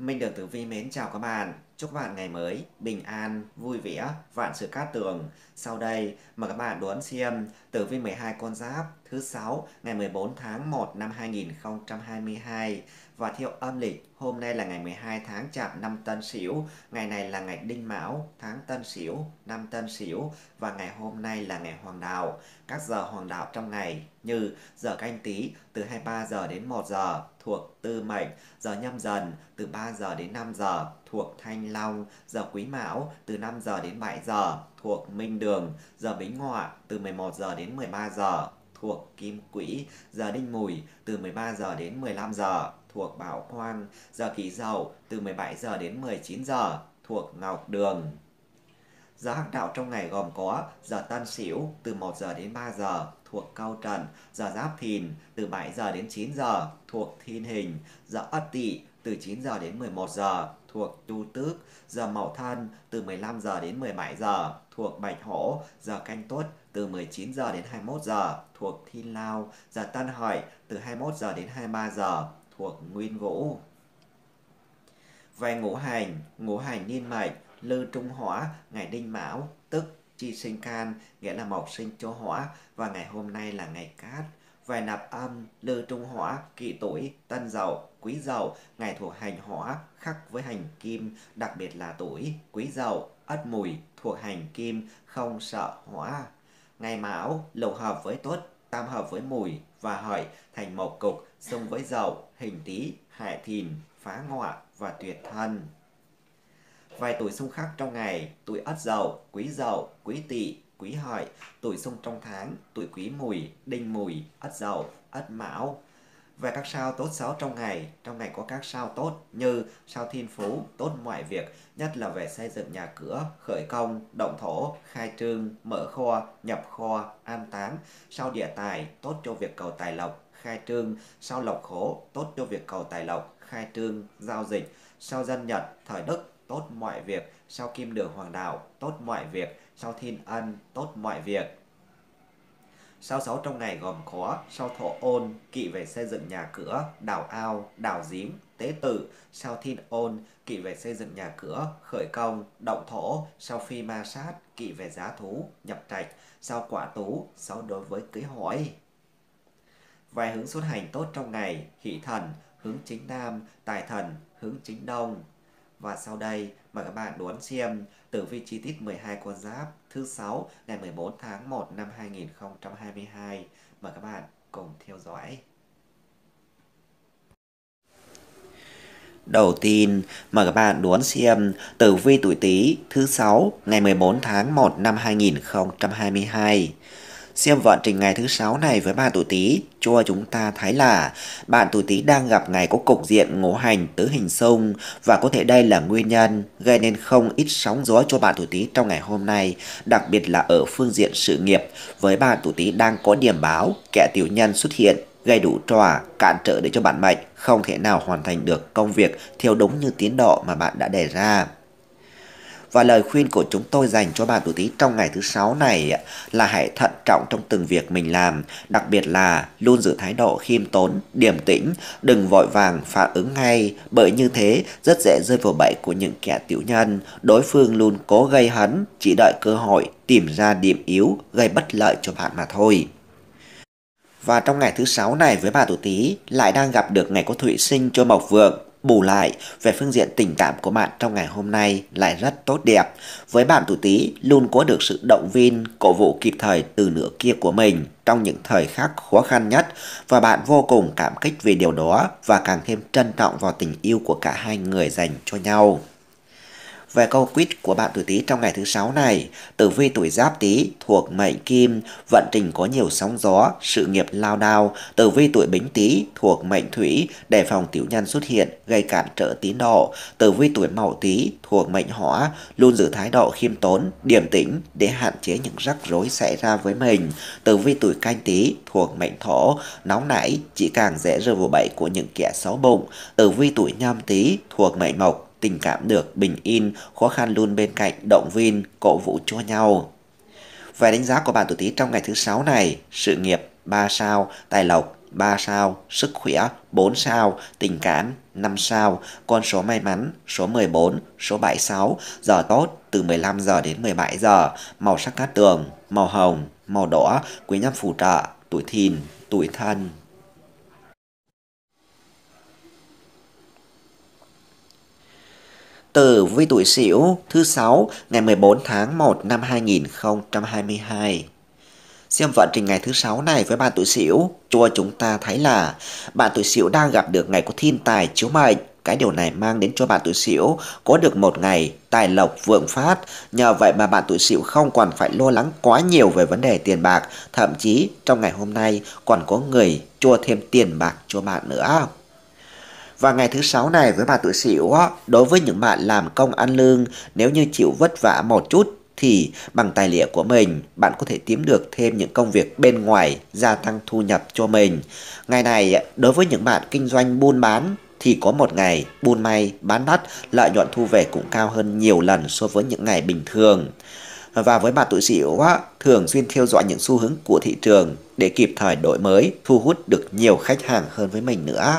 Minh Đường Tử Vi mến chào các bạn. Chúc các bạn ngày mới bình an, vui vẻ, vạn sự cát tường. Sau đây mời các bạn đón xem tử vi 12 con giáp thứ 6 ngày 14 tháng 1 năm 2022 và theo âm lịch hôm nay là ngày 12 tháng chạp năm Tân Sửu, ngày này là ngày Đinh Mão, tháng Tân Sửu, năm Tân Sửu và ngày hôm nay là ngày Hoàng đạo. Các giờ Hoàng đạo trong ngày như giờ canh tí từ 23 giờ đến 1 giờ thuộc tư mệnh, giờ nhâm dần từ 3 giờ đến 5 giờ thuộc Thanh Long, giờ Quý Mão từ 5 giờ đến 7 giờ thuộc Minh Đường, giờ Bính Ngọ từ 11 giờ đến 13 giờ thuộc Kim Quỹ, giờ Đinh Mùi từ 13 giờ đến 15 giờ thuộc Bảo Khoan, giờ Kỷ Dậu từ 17 giờ đến 19 giờ thuộc Ngọc Đường. Giờ hắc đạo trong ngày gồm có giờ Tân Sửu từ 1 giờ đến 3 giờ thuộc cao Trần, giờ Giáp Thìn từ 7 giờ đến 9 giờ thuộc Thiên Hình, giờ Ất Tỵ từ 9 giờ đến 11 giờ thuộc Tu Tước, giờ Mậu Thân từ 15 giờ đến 17 giờ thuộc Bạch Hổ, giờ Canh Tuất từ 19 giờ đến 21 giờ thuộc Thiên Lao, giờ Tân Hợi từ 21 giờ đến 23 giờ thuộc Nguyên Vũ. Về ngũ hành, ngũ hành niên mệnh, lư trung hỏa, ngày đinh mão, tức chi sinh can, nghĩa là mộc sinh cho hỏa và ngày hôm nay là ngày cát, vài nạp âm lư trung hỏa kỵ tuổi tân dậu quý dậu ngày thuộc hành hỏa khắc với hành kim đặc biệt là tuổi quý dậu ất mùi thuộc hành kim không sợ hỏa ngày mão lục hợp với tuất tam hợp với mùi và hợi thành một cục xung với dậu hình tý hại thìn phá ngọa và tuyệt thân vài tuổi xung khắc trong ngày tuổi ất dậu quý dậu quý tỵ quý hợi, tuổi xung trong tháng, tuổi quý mùi, đinh mùi, ất dậu, ất mão. Về các sao tốt xấu trong ngày, trong ngày có các sao tốt như sao thiên phú, tốt mọi việc, nhất là về xây dựng nhà cửa, khởi công, động thổ, khai trương, mở kho, nhập kho, an táng, sao địa tài, tốt cho việc cầu tài lộc, khai trương, sao lộc khổ tốt cho việc cầu tài lộc, khai trương, giao dịch, sao dân nhật, thời đức, tốt mọi việc, sao kim đường hoàng đạo, tốt mọi việc, sao thiên ân, tốt mọi việc. Sao sáu trong ngày gồm có sao thổ ôn, kỵ về xây dựng nhà cửa, đào ao, đào giếng, tế tử, sao thiên ôn, kỵ về xây dựng nhà cửa, khởi công, động thổ, sao phi ma sát, kỵ về giá thú, nhập trạch, sao quả tú, sao đối với cưới hỏi. Vài hướng xuất hành tốt trong ngày, hỷ thần, hướng chính nam, tài thần, hướng chính đông, và sau đây, mời các bạn đón xem tử vi chi tiết 12 con giáp thứ 6 ngày 14 tháng 1 năm 2022. Mời các bạn cùng theo dõi. Đầu tiên, mời các bạn đón xem tử vi tuổi Tý thứ 6 ngày 14 tháng 1 năm 2022. Xem vận trình ngày thứ sáu này với bạn tuổi Tý cho chúng ta thấy là bạn tuổi Tý đang gặp ngày có cục diện ngũ hành tứ hình xung và có thể đây là nguyên nhân gây nên không ít sóng gió cho bạn tuổi Tý trong ngày hôm nay, đặc biệt là ở phương diện sự nghiệp với bạn tuổi Tý đang có điểm báo kẻ tiểu nhân xuất hiện gây đủ trò cản trở để cho bạn mệnh không thể nào hoàn thành được công việc theo đúng như tiến độ mà bạn đã đề ra. Và lời khuyên của chúng tôi dành cho bà tuổi Tý trong ngày thứ sáu này là hãy thận trọng trong từng việc mình làm, đặc biệt là luôn giữ thái độ khiêm tốn, điềm tĩnh, đừng vội vàng phản ứng ngay, bởi như thế rất dễ rơi vào bẫy của những kẻ tiểu nhân. Đối phương luôn cố gây hấn, chỉ đợi cơ hội tìm ra điểm yếu gây bất lợi cho bạn mà thôi. Và trong ngày thứ sáu này với bà tuổi Tý lại đang gặp được ngày có thủy sinh cho Mộc Vượng Bù lại, về phương diện tình cảm của bạn trong ngày hôm nay lại rất tốt đẹp. Với bạn tuổi Tý luôn có được sự động viên, cổ vũ kịp thời từ nửa kia của mình trong những thời khắc khó khăn nhất và bạn vô cùng cảm kích vì điều đó và càng thêm trân trọng vào tình yêu của cả hai người dành cho nhau về câu quýt của bạn tuổi Tý trong ngày thứ sáu này. Tử vi tuổi Giáp Tý thuộc mệnh Kim, vận trình có nhiều sóng gió, sự nghiệp lao đao. Tử vi tuổi Bính Tý thuộc mệnh Thủy, đề phòng tiểu nhân xuất hiện gây cản trở tín độ. Tử vi tuổi Mậu Tý thuộc mệnh Hỏa, luôn giữ thái độ khiêm tốn, điềm tĩnh để hạn chế những rắc rối xảy ra với mình. Tử vi tuổi Canh Tý thuộc mệnh Thổ, nóng nảy chỉ càng dễ rơi vào bẫy của những kẻ xấu bụng. Tử vi tuổi Nhâm Tý thuộc mệnh Mộc, tình cảm được bình yên, khó khăn luôn bên cạnh, động viên, cổ vũ cho nhau. Về đánh giá của bạn tuổi Tý trong ngày thứ sáu này, sự nghiệp 3 sao, tài lộc 3 sao, sức khỏe 4 sao, tình cảm 5 sao, con số may mắn số 14, số 76, giờ tốt từ 15 giờ đến 17 giờ, màu sắc cát tường, màu hồng, màu đỏ, quý nhân phù trợ, tuổi thìn, tuổi thân. Tử vi tuổi Sửu thứ sáu ngày 14 tháng 1 năm 2022. Xem vận trình ngày thứ sáu này với bạn tuổi Sửu, chùa chúng ta thấy là bạn tuổi Sửu đang gặp được ngày có thiên tài chiếu mệnh. Cái điều này mang đến cho bạn tuổi Sửu có được một ngày tài lộc vượng phát. Nhờ vậy mà bạn tuổi Sửu không còn phải lo lắng quá nhiều về vấn đề tiền bạc, thậm chí trong ngày hôm nay còn có người chùa thêm tiền bạc cho bạn nữa. Và ngày thứ sáu này với bà tuổi sửu đối với những bạn làm công ăn lương, nếu như chịu vất vả một chút thì bằng tài liệu của mình, bạn có thể kiếm được thêm những công việc bên ngoài gia tăng thu nhập cho mình. Ngày này, đối với những bạn kinh doanh buôn bán thì có một ngày buôn may, bán đắt, lợi nhuận thu về cũng cao hơn nhiều lần so với những ngày bình thường. Và với bạn tuổi sửu thường xuyên theo dõi những xu hướng của thị trường để kịp thời đổi mới, thu hút được nhiều khách hàng hơn với mình nữa.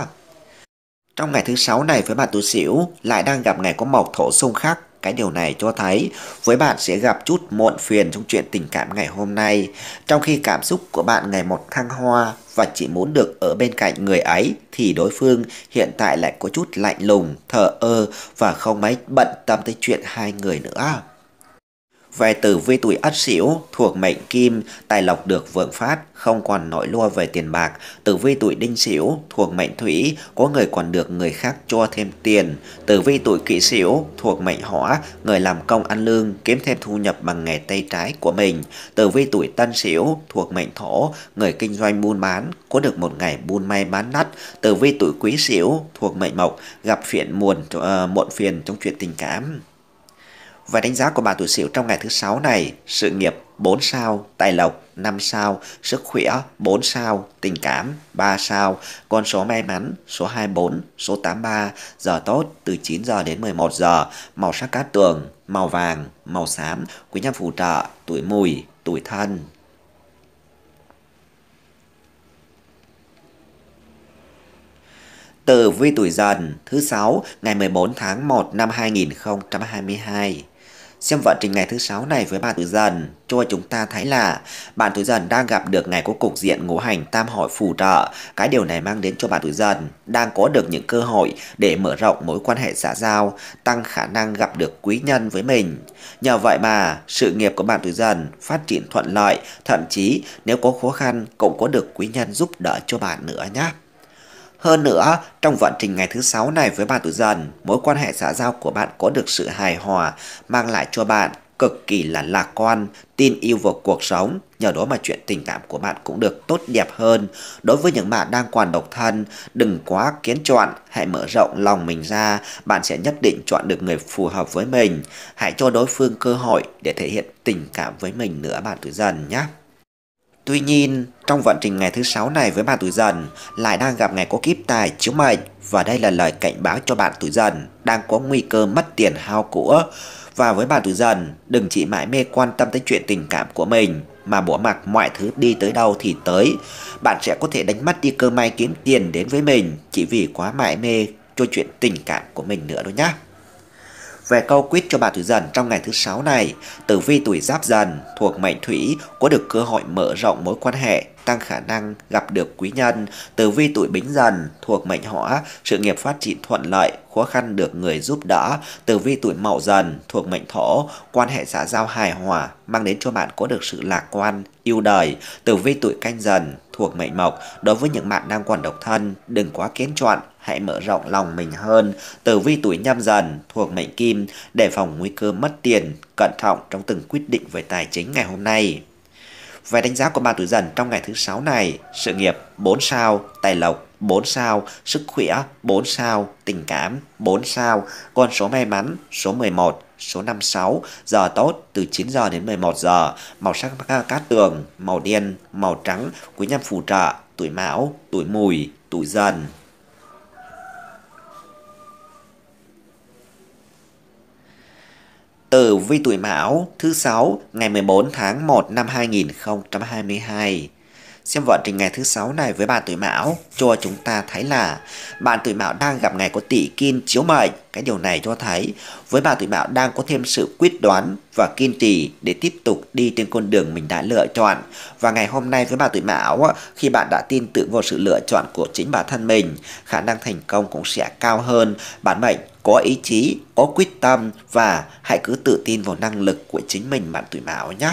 Trong ngày thứ sáu này với bạn tuổi sửu lại đang gặp ngày có mộc thổ xung khắc. Cái điều này cho thấy với bạn sẽ gặp chút muộn phiền trong chuyện tình cảm ngày hôm nay. Trong khi cảm xúc của bạn ngày một thăng hoa và chỉ muốn được ở bên cạnh người ấy thì đối phương hiện tại lại có chút lạnh lùng, thờ ơ và không mấy bận tâm tới chuyện hai người nữa. Về tử vi tuổi ất sửu thuộc mệnh kim, tài lộc được vượng phát, không còn nỗi lo về tiền bạc. Tử vi tuổi đinh sửu thuộc mệnh thủy, có người còn được người khác cho thêm tiền. Tử vi tuổi kỷ sửu thuộc mệnh hỏa, người làm công ăn lương, kiếm thêm thu nhập bằng nghề tay trái của mình. Tử vi tuổi tân sửu thuộc mệnh thổ, người kinh doanh buôn bán, có được một ngày buôn may bán đắt Tử vi tuổi quý sửu thuộc mệnh mộc, gặp phiền muộn uh, muộn phiền trong chuyện tình cảm và đánh giá của bà tuổi sửu trong ngày thứ sáu này, sự nghiệp 4 sao, tài lộc 5 sao, sức khỏe 4 sao, tình cảm 3 sao, con số may mắn số 24, số 83, giờ tốt từ 9 giờ đến 11 giờ, màu sắc cát tường, màu vàng, màu xám, quý nhân phù trợ, tuổi mùi, tuổi thân. Từ vi tuổi dần thứ 6 ngày 14 tháng 1 năm 2022. Xem vận trình ngày thứ 6 này với bạn tuổi dần, cho chúng ta thấy là bạn tuổi dần đang gặp được ngày có cục diện ngũ hành tam hội phù trợ. Cái điều này mang đến cho bạn tuổi dần đang có được những cơ hội để mở rộng mối quan hệ xã giao, tăng khả năng gặp được quý nhân với mình. Nhờ vậy mà sự nghiệp của bạn tuổi dần phát triển thuận lợi, thậm chí nếu có khó khăn cũng có được quý nhân giúp đỡ cho bạn nữa nhé. Hơn nữa, trong vận trình ngày thứ sáu này với bạn tuổi dần, mối quan hệ xã giao của bạn có được sự hài hòa, mang lại cho bạn cực kỳ là lạc quan, tin yêu vào cuộc sống, nhờ đó mà chuyện tình cảm của bạn cũng được tốt đẹp hơn. Đối với những bạn đang còn độc thân, đừng quá kiến chọn, hãy mở rộng lòng mình ra, bạn sẽ nhất định chọn được người phù hợp với mình. Hãy cho đối phương cơ hội để thể hiện tình cảm với mình nữa bạn tuổi dần nhé. Tuy nhiên, trong vận trình ngày thứ sáu này với bạn tuổi dần lại đang gặp ngày có kiếp tài chiếu mệnh và đây là lời cảnh báo cho bạn tuổi dần đang có nguy cơ mất tiền hao của. Và với bạn tuổi dần, đừng chỉ mãi mê quan tâm tới chuyện tình cảm của mình mà bỏ mặc mọi thứ đi tới đâu thì tới. Bạn sẽ có thể đánh mất đi cơ may kiếm tiền đến với mình chỉ vì quá mãi mê cho chuyện tình cảm của mình nữa đó nhé về câu quyết cho bà tuổi Dần trong ngày thứ sáu này, tử vi tuổi Giáp Dần thuộc mệnh Thủy có được cơ hội mở rộng mối quan hệ, tăng khả năng gặp được quý nhân. Tử vi tuổi Bính Dần thuộc mệnh Hỏa, sự nghiệp phát triển thuận lợi, khó khăn được người giúp đỡ. Tử vi tuổi Mậu Dần thuộc mệnh Thổ, quan hệ xã giao hài hòa mang đến cho bạn có được sự lạc quan, yêu đời. Tử vi tuổi Canh Dần thuộc mệnh Mộc, đối với những bạn đang còn độc thân, đừng quá kén chọn hãy mở rộng lòng mình hơn, tử vi tuổi nhâm dần thuộc mệnh kim để phòng nguy cơ mất tiền, cẩn trọng trong từng quyết định về tài chính ngày hôm nay. Về đánh giá của ba tuổi dần trong ngày thứ sáu này, sự nghiệp 4 sao, tài lộc 4 sao, sức khỏe 4 sao, tình cảm 4 sao, con số may mắn số 11, số 56, giờ tốt từ 9 giờ đến 11 giờ, màu sắc cát tường, màu đen, màu trắng, quý nhân phù trợ, tuổi mão, tuổi mùi, tuổi dần. Tử vi tuổi Mão thứ sáu ngày 14 tháng 1 năm 2022. Xem vận trình ngày thứ sáu này với bạn tuổi Mão cho chúng ta thấy là bạn tuổi Mão đang gặp ngày có tỷ kim chiếu mệnh. Cái điều này cho thấy với bạn tuổi Mão đang có thêm sự quyết đoán và kiên trì để tiếp tục đi trên con đường mình đã lựa chọn. Và ngày hôm nay với bạn tuổi Mão khi bạn đã tin tưởng vào sự lựa chọn của chính bản thân mình, khả năng thành công cũng sẽ cao hơn. Bản mệnh có ý chí, có quyết tâm và hãy cứ tự tin vào năng lực của chính mình bạn tuổi mão nhé.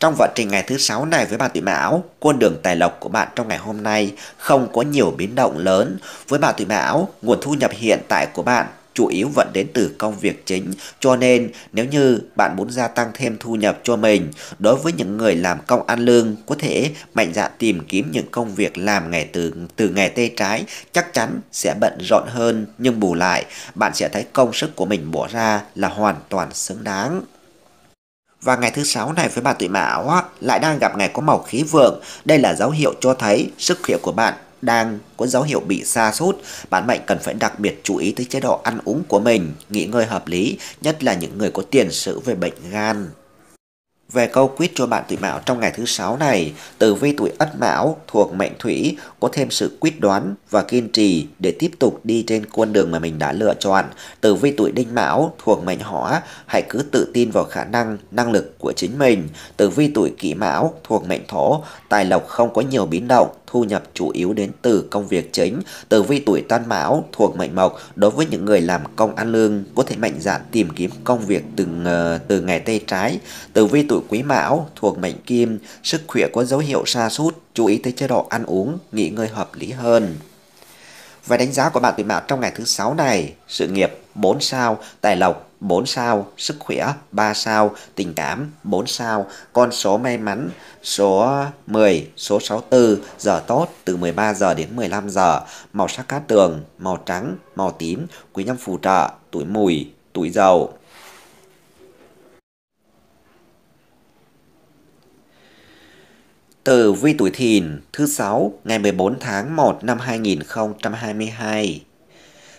Trong vận trình ngày thứ sáu này với bạn tuổi mão, con đường tài lộc của bạn trong ngày hôm nay không có nhiều biến động lớn. Với bạn tuổi mão, nguồn thu nhập hiện tại của bạn chủ yếu vẫn đến từ công việc chính. Cho nên nếu như bạn muốn gia tăng thêm thu nhập cho mình, đối với những người làm công ăn lương có thể mạnh dạn tìm kiếm những công việc làm nghề từ từ nghề tê trái chắc chắn sẽ bận rộn hơn nhưng bù lại bạn sẽ thấy công sức của mình bỏ ra là hoàn toàn xứng đáng. Và ngày thứ sáu này với bà tuổi mão lại đang gặp ngày có màu khí vượng. Đây là dấu hiệu cho thấy sức khỏe của bạn đang có dấu hiệu bị sa sút, bạn bệnh cần phải đặc biệt chú ý tới chế độ ăn uống của mình, nghỉ ngơi hợp lý, nhất là những người có tiền sử về bệnh gan. Về câu quyết cho bạn tuổi mão trong ngày thứ sáu này, tử vi tuổi ất mão thuộc mệnh thủy có thêm sự quyết đoán và kiên trì để tiếp tục đi trên con đường mà mình đã lựa chọn. Tử vi tuổi đinh mão thuộc mệnh hỏa, hãy cứ tự tin vào khả năng, năng lực của chính mình. Tử vi tuổi kỷ mão thuộc mệnh thổ, tài lộc không có nhiều biến động, thu nhập chủ yếu đến từ công việc chính. Tử vi tuổi tân mão thuộc mệnh mộc, đối với những người làm công ăn lương có thể mạnh dạn tìm kiếm công việc từng ờ, từ ngày tây trái. Tử vi tuổi tử quý mão thuộc mệnh kim, sức khỏe có dấu hiệu sa sút, chú ý tới chế độ ăn uống, nghỉ ngơi hợp lý hơn. Và đánh giá của bạn tuổi mão trong ngày thứ sáu này, sự nghiệp 4 sao, tài lộc 4 sao, sức khỏe 3 sao, tình cảm 4 sao, con số may mắn số 10, số 64, giờ tốt từ 13 giờ đến 15 giờ, màu sắc cát tường, màu trắng, màu tím, quý nhân phù trợ, tuổi mùi, tuổi dầu. từ vi tuổi thìn thứ 6 ngày 14 tháng 1 năm 2022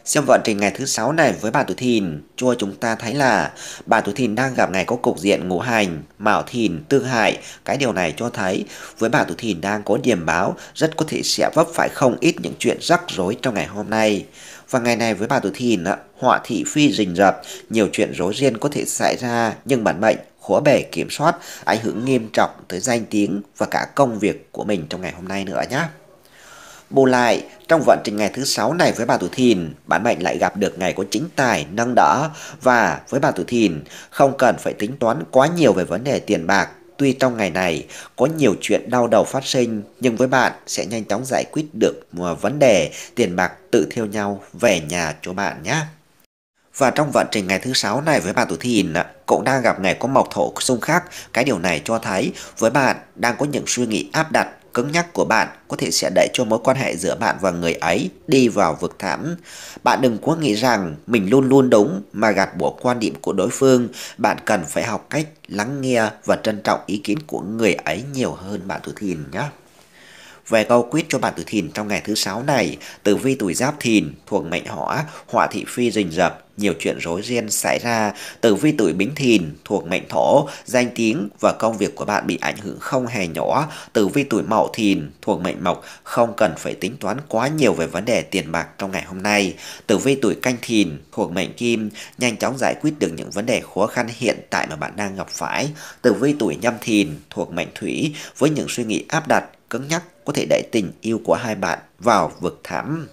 Xem vận trình ngày thứ 6 này với bà tuổi thìn, cho chúng ta thấy là bà tuổi thìn đang gặp ngày có cục diện ngũ hành, mạo thìn, tương hại. Cái điều này cho thấy với bà tuổi thìn đang có điểm báo rất có thể sẽ vấp phải không ít những chuyện rắc rối trong ngày hôm nay. Và ngày này với bà tuổi thìn, họa thị phi rình rập, nhiều chuyện rối ren có thể xảy ra nhưng bản mệnh khó bề kiểm soát, ảnh hưởng nghiêm trọng tới danh tiếng và cả công việc của mình trong ngày hôm nay nữa nhé. Bù lại, trong vận trình ngày thứ sáu này với bà Tử Thìn, bản mệnh lại gặp được ngày có chính tài, nâng đỡ và với bà Tử Thìn không cần phải tính toán quá nhiều về vấn đề tiền bạc. Tuy trong ngày này có nhiều chuyện đau đầu phát sinh nhưng với bạn sẽ nhanh chóng giải quyết được vấn đề tiền bạc tự theo nhau về nhà cho bạn nhé. Và trong vận trình ngày thứ sáu này với bạn tuổi thìn cũng đang gặp ngày có mộc thổ xung khắc. Cái điều này cho thấy với bạn đang có những suy nghĩ áp đặt cứng nhắc của bạn có thể sẽ đẩy cho mối quan hệ giữa bạn và người ấy đi vào vực thẳm. Bạn đừng có nghĩ rằng mình luôn luôn đúng mà gạt bỏ quan điểm của đối phương. Bạn cần phải học cách lắng nghe và trân trọng ý kiến của người ấy nhiều hơn bạn tuổi thìn nhé về câu quyết cho bạn tử thìn trong ngày thứ sáu này, tử vi tuổi giáp thìn thuộc mệnh hỏa, họa thị phi rình rập, nhiều chuyện rối ren xảy ra. Tử vi tuổi Bính Thìn thuộc mệnh Thổ, danh tiếng và công việc của bạn bị ảnh hưởng không hề nhỏ. Tử vi tuổi Mậu Thìn thuộc mệnh Mộc, không cần phải tính toán quá nhiều về vấn đề tiền bạc trong ngày hôm nay. Tử vi tuổi Canh Thìn thuộc mệnh Kim, nhanh chóng giải quyết được những vấn đề khó khăn hiện tại mà bạn đang gặp phải. Tử vi tuổi Nhâm Thìn thuộc mệnh Thủy, với những suy nghĩ áp đặt cứng nhắc có thể đẩy tình yêu của hai bạn vào vực thẳm.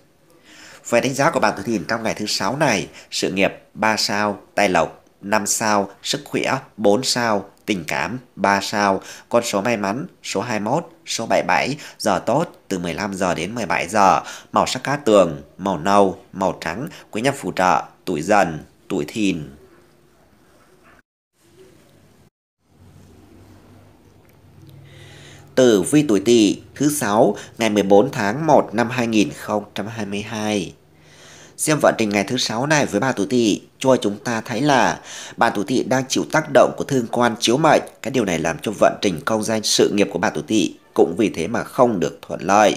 Về đánh giá của bạn tuổi thìn trong ngày thứ sáu này, sự nghiệp 3 sao, tài lộc 5 sao, sức khỏe 4 sao, tình cảm 3 sao, con số may mắn số 21, số 77, giờ tốt từ 15 giờ đến 17 giờ, màu sắc cá tường, màu nâu, màu trắng, quý nhân phù trợ, tuổi dần, tuổi thìn. tử vi tuổi Tỵ thứ sáu ngày 14 tháng 1 năm 2022. Xem vận trình ngày thứ sáu này với bà tuổi Tỵ cho chúng ta thấy là bà tuổi Tỵ đang chịu tác động của thương quan chiếu mệnh, cái điều này làm cho vận trình công danh sự nghiệp của bà tuổi Tỵ cũng vì thế mà không được thuận lợi.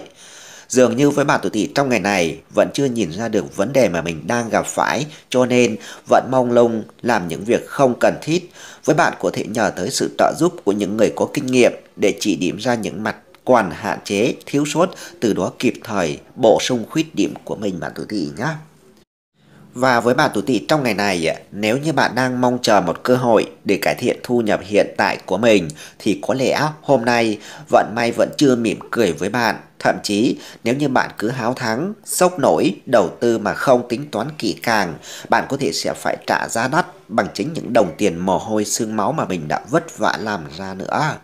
Dường như với bà tuổi tỵ trong ngày này vẫn chưa nhìn ra được vấn đề mà mình đang gặp phải cho nên vẫn mong lung làm những việc không cần thiết. Với bạn có thể nhờ tới sự trợ giúp của những người có kinh nghiệm để chỉ điểm ra những mặt còn hạn chế, thiếu sót, từ đó kịp thời bổ sung khuyết điểm của mình bạn tuổi tỵ nhé. Và với bạn tuổi tỵ trong ngày này, nếu như bạn đang mong chờ một cơ hội để cải thiện thu nhập hiện tại của mình thì có lẽ hôm nay vận may vẫn chưa mỉm cười với bạn. Thậm chí nếu như bạn cứ háo thắng, sốc nổi, đầu tư mà không tính toán kỹ càng, bạn có thể sẽ phải trả giá đắt bằng chính những đồng tiền mồ hôi xương máu mà mình đã vất vả làm ra nữa.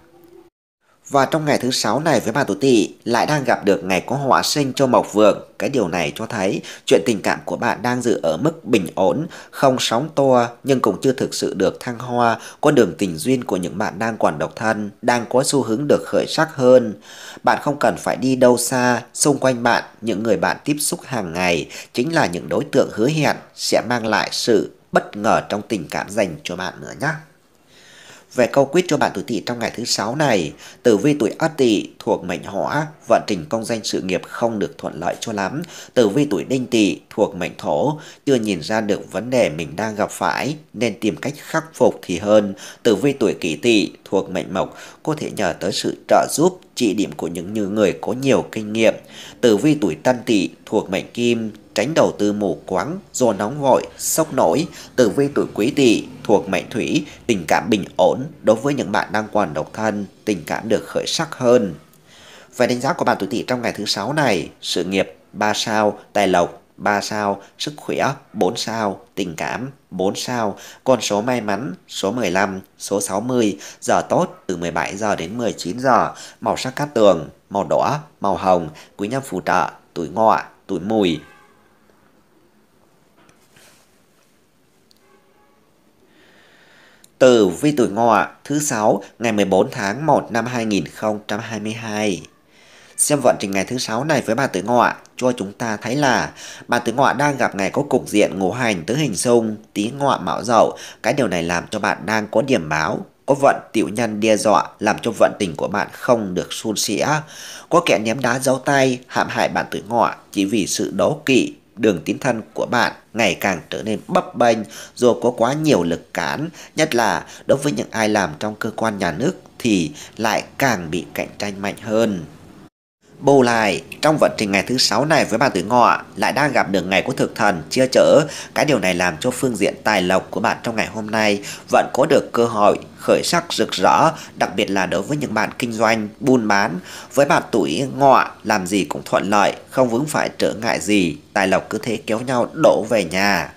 Và trong ngày thứ sáu này với bà tuổi tỵ lại đang gặp được ngày có họa sinh cho Mộc Vượng. Cái điều này cho thấy chuyện tình cảm của bạn đang giữ ở mức bình ổn, không sóng to nhưng cũng chưa thực sự được thăng hoa. Con đường tình duyên của những bạn đang còn độc thân đang có xu hướng được khởi sắc hơn. Bạn không cần phải đi đâu xa, xung quanh bạn, những người bạn tiếp xúc hàng ngày chính là những đối tượng hứa hẹn sẽ mang lại sự bất ngờ trong tình cảm dành cho bạn nữa nhé. Về câu quyết cho bạn tuổi tỵ trong ngày thứ sáu này, tử vi tuổi ất tỵ thuộc mệnh hỏa, vận trình công danh sự nghiệp không được thuận lợi cho lắm. Tử vi tuổi đinh tỵ thuộc mệnh thổ, chưa nhìn ra được vấn đề mình đang gặp phải nên tìm cách khắc phục thì hơn. Tử vi tuổi kỷ tỵ thuộc mệnh mộc có thể nhờ tới sự trợ giúp trị điểm của những như người có nhiều kinh nghiệm. Tử vi tuổi tân tỵ thuộc mệnh kim tránh đầu tư mù quáng, do nóng vội, sốc nổi, tử vi tuổi quý tỵ thuộc mệnh thủy, tình cảm bình ổn đối với những bạn đang còn độc thân, tình cảm được khởi sắc hơn. Về đánh giá của bạn tuổi tỵ trong ngày thứ sáu này, sự nghiệp 3 sao, tài lộc 3 sao, sức khỏe 4 sao, tình cảm 4 sao, con số may mắn số 15, số 60, giờ tốt từ 17 giờ đến 19 giờ, màu sắc cát tường, màu đỏ, màu hồng, quý nhân phù trợ, tuổi ngọ, tuổi mùi. từ vi tuổi ngọ thứ 6 ngày 14 tháng 1 năm 2022. Xem vận trình ngày thứ 6 này với bà tuổi ngọ cho chúng ta thấy là bản tử ngọ đang gặp ngày có cục diện ngũ hành tứ hình xung, tí ngọ mão dậu. Cái điều này làm cho bạn đang có điểm báo, có vận tiểu nhân đe dọa làm cho vận tình của bạn không được suôn sẻ. Có kẻ ném đá giấu tay, hãm hại bạn tử ngọ chỉ vì sự đấu kỵ, đường tín thân của bạn ngày càng trở nên bấp bênh dù có quá nhiều lực cản, nhất là đối với những ai làm trong cơ quan nhà nước thì lại càng bị cạnh tranh mạnh hơn. Bù lại, trong vận trình ngày thứ sáu này với bà tuổi ngọ lại đang gặp được ngày của thực thần chia chở. Cái điều này làm cho phương diện tài lộc của bạn trong ngày hôm nay vẫn có được cơ hội khởi sắc rực rỡ, đặc biệt là đối với những bạn kinh doanh, buôn bán. Với bạn tuổi ngọ, làm gì cũng thuận lợi, không vướng phải trở ngại gì, tài lộc cứ thế kéo nhau đổ về nhà.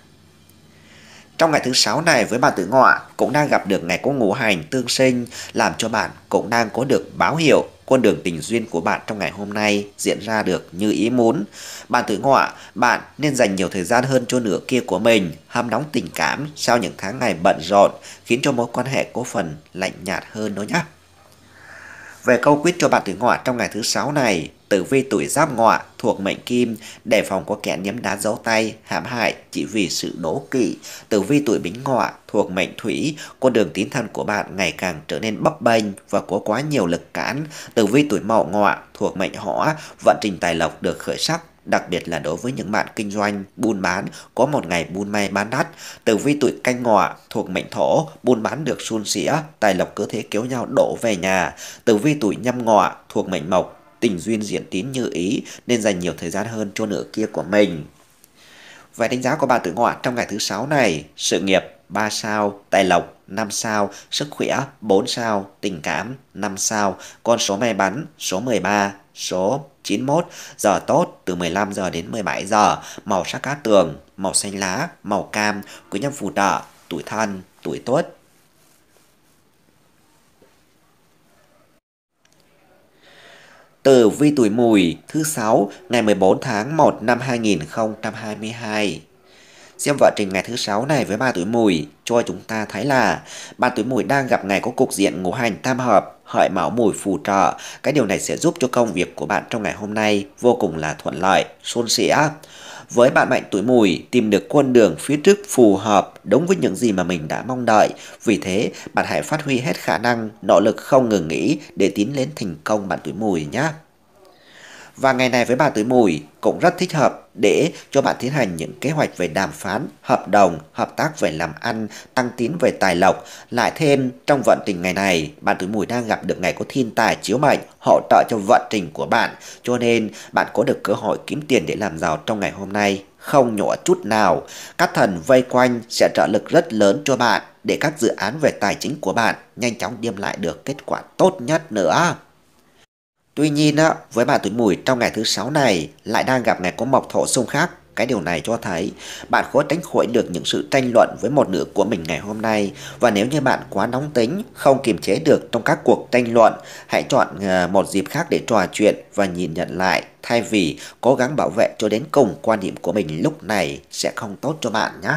Trong ngày thứ sáu này với bạn tử ngọ cũng đang gặp được ngày có ngũ hành tương sinh làm cho bạn cũng đang có được báo hiệu con đường tình duyên của bạn trong ngày hôm nay diễn ra được như ý muốn. Bạn tử ngọ, bạn nên dành nhiều thời gian hơn cho nửa kia của mình, hâm nóng tình cảm sau những tháng ngày bận rộn khiến cho mối quan hệ có phần lạnh nhạt hơn đó nhé. Về câu quyết cho bạn tử ngọ trong ngày thứ sáu này, tử vi tuổi giáp ngọ thuộc mệnh kim, đề phòng có kẻ ném đá dấu tay, hãm hại chỉ vì sự đố kỵ. Tử vi tuổi bính ngọ thuộc mệnh thủy, con đường tín thần của bạn ngày càng trở nên bấp bênh và có quá nhiều lực cản. Tử vi tuổi mậu ngọ thuộc mệnh hỏa, vận trình tài lộc được khởi sắc, đặc biệt là đối với những bạn kinh doanh, buôn bán, có một ngày buôn may bán đắt. Tử vi tuổi canh ngọ thuộc mệnh thổ, buôn bán được suôn sẻ, tài lộc cứ thế kéo nhau đổ về nhà. Tử vi tuổi nhâm ngọ thuộc mệnh mộc, tình duyên diện tín như ý nên dành nhiều thời gian hơn cho nửa kia của mình. Vài đánh giá của bạn tử ngọa trong ngày thứ sáu này, sự nghiệp 3 sao, tài lộc 5 sao, sức khỏe 4 sao, tình cảm 5 sao, con số may mắn số 13, số 91, giờ tốt từ 15 giờ đến 17 giờ, màu sắc cát tường, màu xanh lá, màu cam, quý nhân phù trợ, tuổi thân, tuổi tuất. Tử vi tuổi mùi thứ 6 ngày 14 tháng 1 năm 2022. Xem vận trình ngày thứ 6 này với ba tuổi mùi cho chúng ta thấy là bạn tuổi mùi đang gặp ngày có cục diện ngũ hành tam hợp hợi mão mùi phù trợ. Cái điều này sẽ giúp cho công việc của bạn trong ngày hôm nay vô cùng là thuận lợi, suôn sẻ. Với bạn mạnh tuổi mùi, tìm được con đường phía trước phù hợp đúng với những gì mà mình đã mong đợi. Vì thế, bạn hãy phát huy hết khả năng, nỗ lực không ngừng nghỉ để tiến đến thành công bạn tuổi mùi nhé và ngày này với bà tuổi mùi cũng rất thích hợp để cho bạn tiến hành những kế hoạch về đàm phán, hợp đồng, hợp tác về làm ăn, tăng tín về tài lộc. Lại thêm, trong vận trình ngày này, bạn tuổi mùi đang gặp được ngày có thiên tài chiếu mệnh, hỗ trợ cho vận trình của bạn. Cho nên, bạn có được cơ hội kiếm tiền để làm giàu trong ngày hôm nay không nhỏ chút nào. Các thần vây quanh sẽ trợ lực rất lớn cho bạn để các dự án về tài chính của bạn nhanh chóng đem lại được kết quả tốt nhất nữa. Tuy nhiên với bạn tuổi mùi trong ngày thứ sáu này lại đang gặp ngày có mộc thổ xung khắc. Cái điều này cho thấy bạn khó tránh khỏi được những sự tranh luận với một nửa của mình ngày hôm nay. Và nếu như bạn quá nóng tính, không kiềm chế được trong các cuộc tranh luận, hãy chọn ờ, một dịp khác để trò chuyện và nhìn nhận lại. Thay vì cố gắng bảo vệ cho đến cùng quan điểm của mình lúc này sẽ không tốt cho bạn nhé.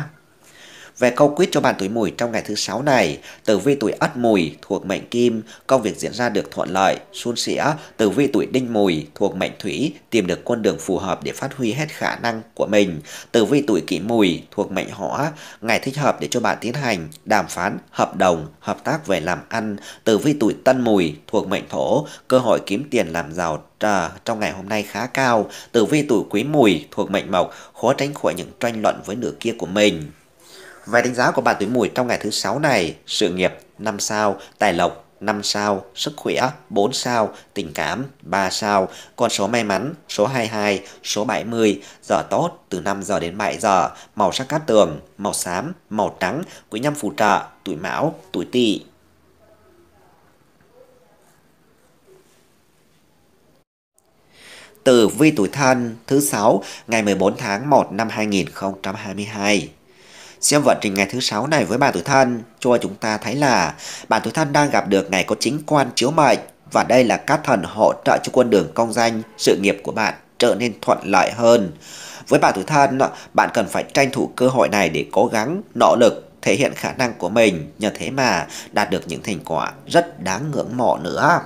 Về câu quyết cho bạn tuổi mùi trong ngày thứ sáu này, tử vi tuổi ất mùi thuộc mệnh kim, công việc diễn ra được thuận lợi, suôn sẻ, tử vi tuổi đinh mùi thuộc mệnh thủy, tìm được con đường phù hợp để phát huy hết khả năng của mình. Tử vi tuổi kỷ mùi thuộc mệnh hỏa, ngày thích hợp để cho bạn tiến hành đàm phán, hợp đồng, hợp tác về làm ăn. Tử vi tuổi tân mùi thuộc mệnh thổ, cơ hội kiếm tiền làm giàu à, trong ngày hôm nay khá cao. Tử vi tuổi quý mùi thuộc mệnh mộc, khó tránh khỏi những tranh luận với nửa kia của mình về đánh giá của bạn tuổi mùi trong ngày thứ sáu này, sự nghiệp 5 sao, tài lộc 5 sao, sức khỏe 4 sao, tình cảm 3 sao, con số may mắn số 22, số 70, giờ tốt từ 5 giờ đến 7 giờ, màu sắc cát tường, màu xám, màu trắng, quý nhân phù trợ, tuổi mão, tuổi tỵ. từ vi tuổi thân thứ 6 ngày 14 tháng 1 năm 2022 Xem vận trình ngày thứ sáu này với bạn tuổi thân cho chúng ta thấy là bạn tuổi thân đang gặp được ngày có chính quan chiếu mệnh và đây là các thần hỗ trợ cho con đường công danh, sự nghiệp của bạn trở nên thuận lợi hơn. Với bạn tuổi thân, bạn cần phải tranh thủ cơ hội này để cố gắng, nỗ lực, thể hiện khả năng của mình, nhờ thế mà đạt được những thành quả rất đáng ngưỡng mộ nữa.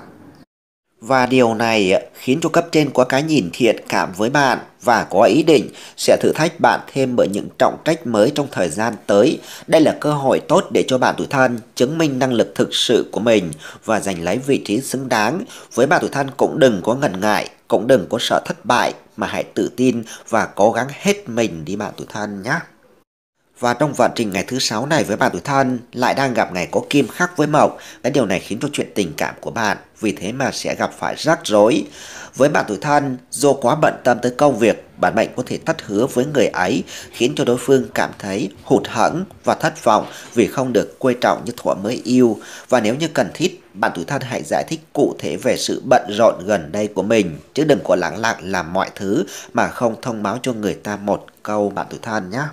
Và điều này khiến cho cấp trên có cái nhìn thiện cảm với bạn và có ý định sẽ thử thách bạn thêm bởi những trọng trách mới trong thời gian tới. Đây là cơ hội tốt để cho bạn tuổi thân chứng minh năng lực thực sự của mình và giành lấy vị trí xứng đáng. Với bạn tuổi thân cũng đừng có ngần ngại, cũng đừng có sợ thất bại mà hãy tự tin và cố gắng hết mình đi bạn tuổi thân nhé. Và trong vận trình ngày thứ sáu này với bạn tuổi thân lại đang gặp ngày có kim khắc với mộc, cái điều này khiến cho chuyện tình cảm của bạn vì thế mà sẽ gặp phải rắc rối. Với bạn tuổi thân, do quá bận tâm tới công việc, bạn mệnh có thể thất hứa với người ấy khiến cho đối phương cảm thấy hụt hẫng và thất vọng vì không được quê trọng như thuở mới yêu. Và nếu như cần thiết, bạn tuổi thân hãy giải thích cụ thể về sự bận rộn gần đây của mình chứ đừng có lãng lặng làm mọi thứ mà không thông báo cho người ta một câu bạn tuổi thân nhé.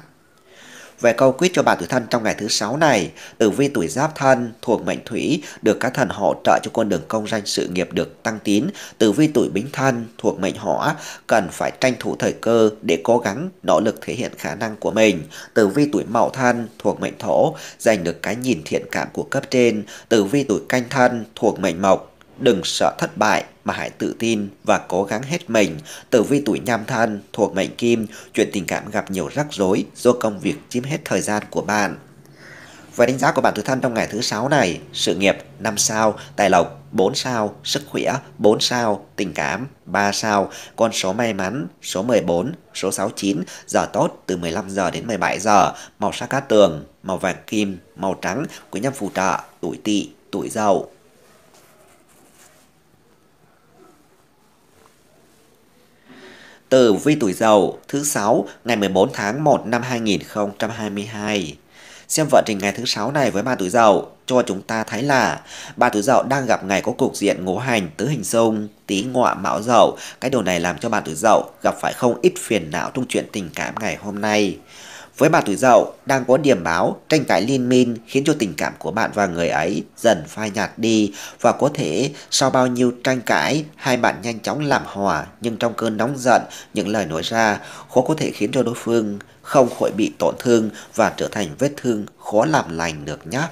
Về câu quyết cho bà tuổi thân trong ngày thứ sáu này, tử vi tuổi giáp thân thuộc mệnh thủy được các thần hỗ trợ cho con đường công danh sự nghiệp được tăng tín. Tử vi tuổi bính thân thuộc mệnh hỏa cần phải tranh thủ thời cơ để cố gắng nỗ lực thể hiện khả năng của mình. Tử vi tuổi mậu thân thuộc mệnh thổ giành được cái nhìn thiện cảm của cấp trên. Tử vi tuổi canh thân thuộc mệnh mộc đừng sợ thất bại mà hãy tự tin và cố gắng hết mình. Tử vi tuổi nhâm thân thuộc mệnh kim, chuyện tình cảm gặp nhiều rắc rối do công việc chiếm hết thời gian của bạn. Và đánh giá của bạn tuổi thân trong ngày thứ sáu này, sự nghiệp 5 sao, tài lộc 4 sao, sức khỏe 4 sao, tình cảm 3 sao, con số may mắn số 14, số 69, giờ tốt từ 15 giờ đến 17 giờ, màu sắc cát tường, màu vàng kim, màu trắng, quý nhân phù trợ, tuổi tỵ, tuổi dậu. từ vi tuổi dậu thứ sáu ngày 14 tháng 1 năm 2022. Xem vận trình ngày thứ sáu này với ba tuổi dậu cho chúng ta thấy là ba tuổi dậu đang gặp ngày có cục diện ngũ hành tứ hình xung tý ngọ mão dậu cái điều này làm cho bạn tuổi dậu gặp phải không ít phiền não trong chuyện tình cảm ngày hôm nay với bà tuổi dậu, đang có điểm báo, tranh cãi liên minh khiến cho tình cảm của bạn và người ấy dần phai nhạt đi và có thể sau bao nhiêu tranh cãi, hai bạn nhanh chóng làm hòa nhưng trong cơn nóng giận, những lời nói ra khó có thể khiến cho đối phương không khỏi bị tổn thương và trở thành vết thương khó làm lành được nhé.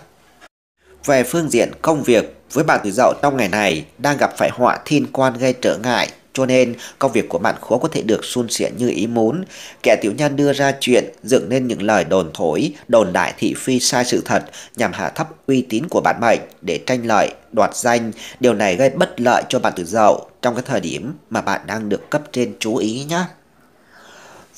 Về phương diện công việc, với bạn tuổi dậu trong ngày này đang gặp phải họa thiên quan gây trở ngại cho nên, công việc của bạn khó có thể được suôn sẻ như ý muốn. Kẻ tiểu nhân đưa ra chuyện, dựng nên những lời đồn thổi, đồn đại thị phi sai sự thật nhằm hạ thấp uy tín của bạn mệnh để tranh lợi, đoạt danh. Điều này gây bất lợi cho bạn tự dậu trong cái thời điểm mà bạn đang được cấp trên chú ý nhé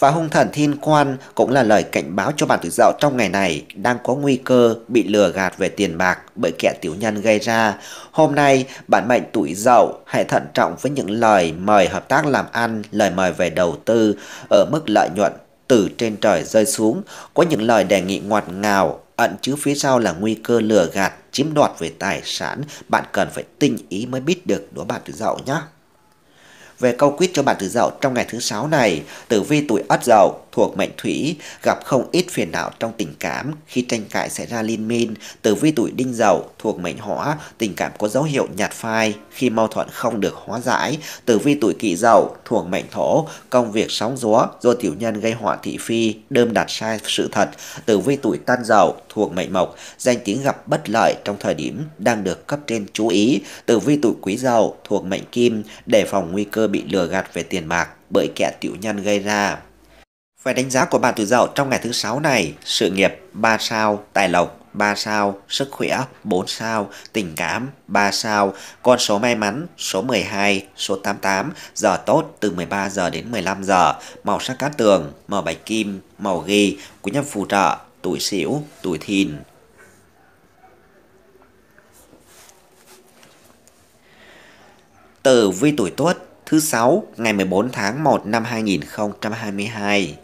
và hung thần thiên quan cũng là lời cảnh báo cho bạn tuổi dậu trong ngày này đang có nguy cơ bị lừa gạt về tiền bạc bởi kẻ tiểu nhân gây ra. Hôm nay, bạn mệnh tuổi dậu hãy thận trọng với những lời mời hợp tác làm ăn, lời mời về đầu tư ở mức lợi nhuận từ trên trời rơi xuống, có những lời đề nghị ngoặt ngào ẩn chứa phía sau là nguy cơ lừa gạt, chiếm đoạt về tài sản, bạn cần phải tinh ý mới biết được đó bạn tuổi dậu nhé về câu quyết cho bạn tử dậu trong ngày thứ sáu này, tử vi tuổi ất dậu thuộc mệnh thủy gặp không ít phiền não trong tình cảm khi tranh cãi xảy ra liên minh từ vi tuổi đinh dậu thuộc mệnh hỏa tình cảm có dấu hiệu nhạt phai khi mâu thuẫn không được hóa giải từ vi tuổi kỷ dậu thuộc mệnh thổ công việc sóng gió do tiểu nhân gây họa thị phi đơm đặt sai sự thật từ vi tuổi tân dậu thuộc mệnh mộc danh tiếng gặp bất lợi trong thời điểm đang được cấp trên chú ý từ vi tuổi quý dậu thuộc mệnh kim đề phòng nguy cơ bị lừa gạt về tiền bạc bởi kẻ tiểu nhân gây ra về đánh giá của bạn tuổi dậu trong ngày thứ sáu này, sự nghiệp 3 sao, tài lộc 3 sao, sức khỏe 4 sao, tình cảm 3 sao, con số may mắn số 12, số 88, giờ tốt từ 13 giờ đến 15 giờ, màu sắc cát tường, màu bạch kim, màu ghi, quý nhân phù trợ, tuổi sửu, tuổi thìn. Tử vi tuổi tuất thứ sáu ngày 14 tháng 1 năm 2022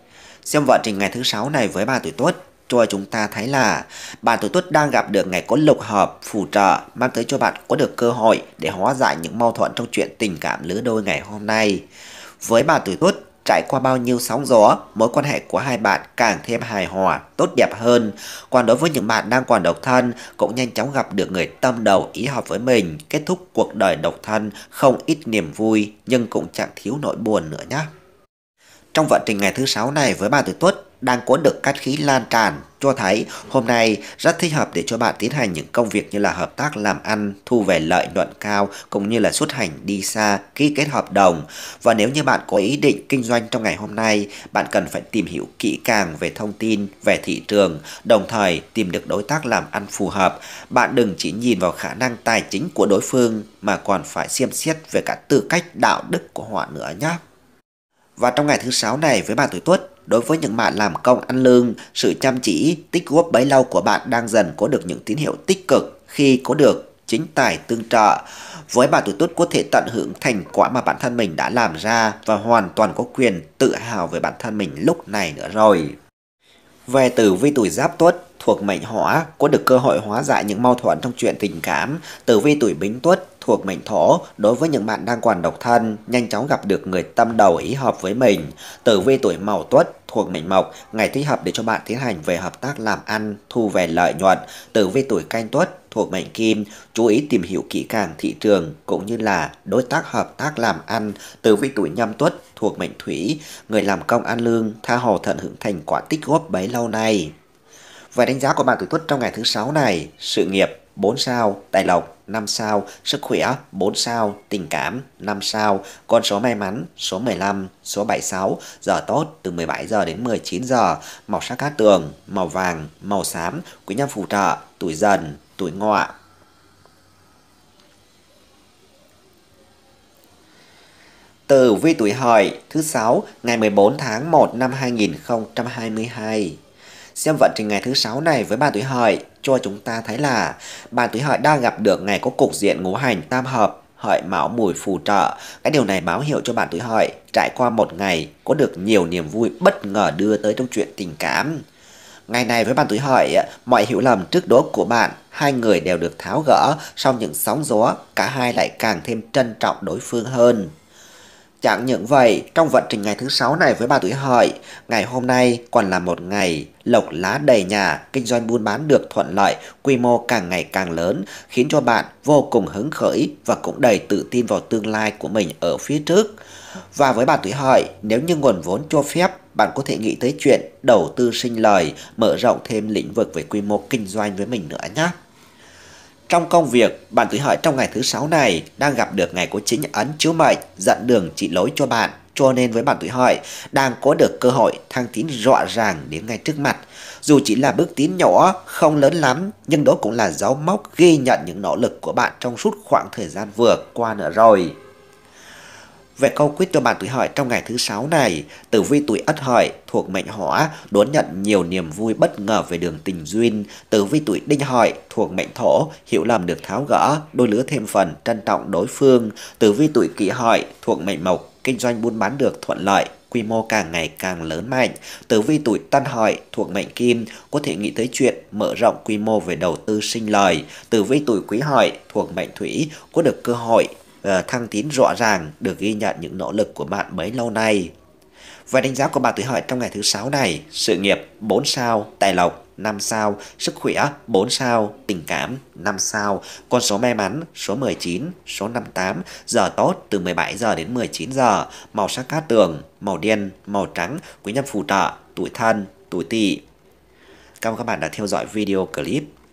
Xem vận trình ngày thứ sáu này với ba tuổi tuất cho chúng ta thấy là bạn tuổi tuất đang gặp được ngày có lục hợp phù trợ mang tới cho bạn có được cơ hội để hóa giải những mâu thuẫn trong chuyện tình cảm lứa đôi ngày hôm nay. Với bà tuổi tuất trải qua bao nhiêu sóng gió, mối quan hệ của hai bạn càng thêm hài hòa, tốt đẹp hơn. Còn đối với những bạn đang còn độc thân, cũng nhanh chóng gặp được người tâm đầu ý hợp với mình, kết thúc cuộc đời độc thân không ít niềm vui nhưng cũng chẳng thiếu nỗi buồn nữa nhé. Trong vận trình ngày thứ sáu này với bà tuổi tuất đang cuốn được cát khí lan tràn cho thấy hôm nay rất thích hợp để cho bạn tiến hành những công việc như là hợp tác làm ăn, thu về lợi nhuận cao cũng như là xuất hành đi xa, ký kết hợp đồng. Và nếu như bạn có ý định kinh doanh trong ngày hôm nay, bạn cần phải tìm hiểu kỹ càng về thông tin, về thị trường, đồng thời tìm được đối tác làm ăn phù hợp. Bạn đừng chỉ nhìn vào khả năng tài chính của đối phương mà còn phải xem xét về cả tư cách đạo đức của họ nữa nhé. Và trong ngày thứ sáu này với bạn tuổi tuất, đối với những bạn làm công ăn lương, sự chăm chỉ, tích góp bấy lâu của bạn đang dần có được những tín hiệu tích cực khi có được chính tài tương trợ. Với bạn tuổi tuất có thể tận hưởng thành quả mà bản thân mình đã làm ra và hoàn toàn có quyền tự hào về bản thân mình lúc này nữa rồi. Về tử vi tuổi giáp tuất, thuộc mệnh hỏa có được cơ hội hóa giải những mâu thuẫn trong chuyện tình cảm. Tử vi tuổi bính tuất thuộc mệnh thổ đối với những bạn đang còn độc thân nhanh chóng gặp được người tâm đầu ý hợp với mình tử vi tuổi mậu tuất thuộc mệnh mộc ngày thích hợp để cho bạn tiến hành về hợp tác làm ăn thu về lợi nhuận tử vi tuổi canh tuất thuộc mệnh kim chú ý tìm hiểu kỹ càng thị trường cũng như là đối tác hợp tác làm ăn tử vi tuổi nhâm tuất thuộc mệnh thủy người làm công ăn lương tha hồ thận hưởng thành quả tích góp bấy lâu nay và đánh giá của bạn tuổi tuất trong ngày thứ sáu này, sự nghiệp 4 sao, tài lộc 5 sao, sức khỏe 4 sao, tình cảm 5 sao, con số may mắn số 15, số 76, giờ tốt từ 17 giờ đến 19 giờ, màu sắc cát tường, màu vàng, màu xám, quý nhân phù trợ, tuổi dần, tuổi ngọ, từ vi tuổi hợi thứ 6 ngày 14 tháng 1 năm 2022 Xem vận trình ngày thứ sáu này với bà tuổi hợi cho chúng ta thấy là bà tuổi hợi đang gặp được ngày có cục diện ngũ hành tam hợp hợi mão mùi phù trợ. Cái điều này báo hiệu cho bạn tuổi hợi trải qua một ngày có được nhiều niềm vui bất ngờ đưa tới trong chuyện tình cảm. Ngày này với bạn tuổi hợi, mọi hiểu lầm trước đó của bạn, hai người đều được tháo gỡ sau những sóng gió, cả hai lại càng thêm trân trọng đối phương hơn. Chẳng những vậy, trong vận trình ngày thứ sáu này với bà tuổi hợi, ngày hôm nay còn là một ngày lộc lá đầy nhà, kinh doanh buôn bán được thuận lợi, quy mô càng ngày càng lớn, khiến cho bạn vô cùng hứng khởi và cũng đầy tự tin vào tương lai của mình ở phía trước. Và với bạn tuổi hợi, nếu như nguồn vốn cho phép, bạn có thể nghĩ tới chuyện đầu tư sinh lời, mở rộng thêm lĩnh vực về quy mô kinh doanh với mình nữa nhé. Trong công việc, bạn tuổi hợi trong ngày thứ sáu này đang gặp được ngày của chính ấn chiếu mệnh, dẫn đường chỉ lối cho bạn. Cho nên với bạn tuổi hợi, đang có được cơ hội thăng tiến rõ ràng đến ngay trước mặt. Dù chỉ là bước tiến nhỏ, không lớn lắm, nhưng đó cũng là dấu mốc ghi nhận những nỗ lực của bạn trong suốt khoảng thời gian vừa qua nữa rồi. Về câu quyết cho bạn tuổi hợi trong ngày thứ sáu này, tử vi tuổi ất hợi thuộc mệnh hỏa đón nhận nhiều niềm vui bất ngờ về đường tình duyên. Tử vi tuổi đinh hợi thuộc mệnh thổ, hiểu lầm được tháo gỡ, đôi lứa thêm phần, trân trọng đối phương. Tử vi tuổi kỷ hợi thuộc mệnh mộc, kinh doanh buôn bán được thuận lợi, quy mô càng ngày càng lớn mạnh. Tử vi tuổi Tân Hợi thuộc mệnh Kim có thể nghĩ tới chuyện mở rộng quy mô về đầu tư sinh lời. Tử vi tuổi Quý Hợi thuộc mệnh Thủy có được cơ hội Ờ, thăng tiến rõ ràng được ghi nhận những nỗ lực của bạn mấy lâu nay. Và đánh giá của bạn tuổi hợi trong ngày thứ sáu này, sự nghiệp 4 sao, tài lộc 5 sao, sức khỏe 4 sao, tình cảm 5 sao, con số may mắn số 19, số 58, giờ tốt từ 17 giờ đến 19 giờ, màu sắc cát tường, màu đen, màu trắng, quý nhân phù trợ, tuổi thân, tuổi tỵ. Cảm ơn các bạn đã theo dõi video clip.